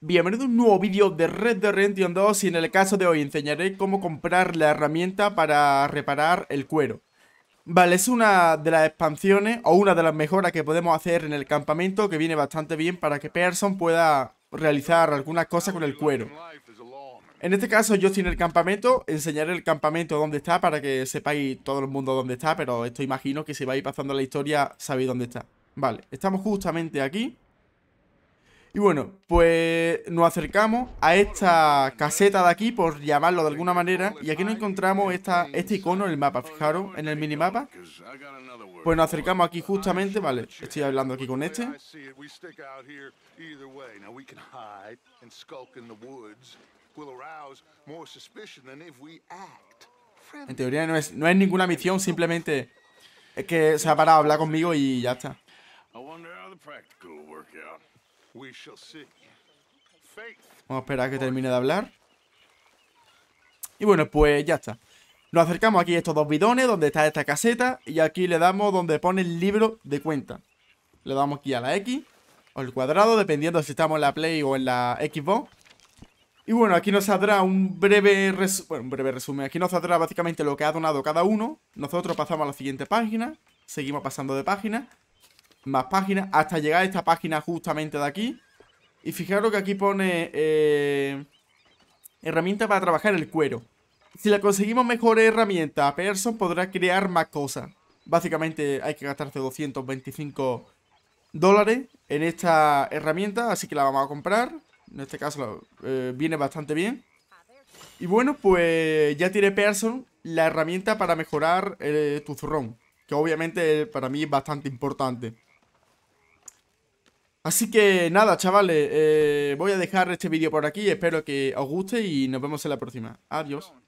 Bienvenido a un nuevo vídeo de Red Dead Redemption 2 y en el caso de hoy enseñaré cómo comprar la herramienta para reparar el cuero. Vale, es una de las expansiones o una de las mejoras que podemos hacer en el campamento que viene bastante bien para que Pearson pueda realizar algunas cosas con el cuero. En este caso yo estoy en el campamento, enseñaré el campamento donde está para que sepáis todo el mundo dónde está, pero esto imagino que si vais pasando la historia sabéis dónde está. Vale, estamos justamente aquí. Y bueno, pues nos acercamos a esta caseta de aquí, por llamarlo de alguna manera, y aquí nos encontramos esta, este icono en el mapa, fijaros, en el minimapa. Pues nos acercamos aquí justamente, vale, estoy hablando aquí con este. En teoría no es, no es ninguna misión, simplemente es que se ha parado a hablar conmigo y ya está. Vamos a esperar a que termine de hablar. Y bueno, pues ya está. Nos acercamos aquí a estos dos bidones, donde está esta caseta. Y aquí le damos donde pone el libro de cuenta. Le damos aquí a la X o el cuadrado, dependiendo si estamos en la Play o en la Xbox. Y bueno, aquí nos saldrá un breve, un breve resumen. Aquí nos saldrá básicamente lo que ha donado cada uno. Nosotros pasamos a la siguiente página. Seguimos pasando de página más páginas, hasta llegar a esta página justamente de aquí. Y fijaros que aquí pone eh, herramienta para trabajar el cuero. Si la conseguimos mejor herramienta, Person podrá crear más cosas. Básicamente hay que gastarse 225 dólares en esta herramienta, así que la vamos a comprar. En este caso eh, viene bastante bien. Y bueno, pues ya tiene Pearson la herramienta para mejorar eh, tu zurrón, que obviamente para mí es bastante importante. Así que nada, chavales, eh, voy a dejar este vídeo por aquí, espero que os guste y nos vemos en la próxima. Adiós.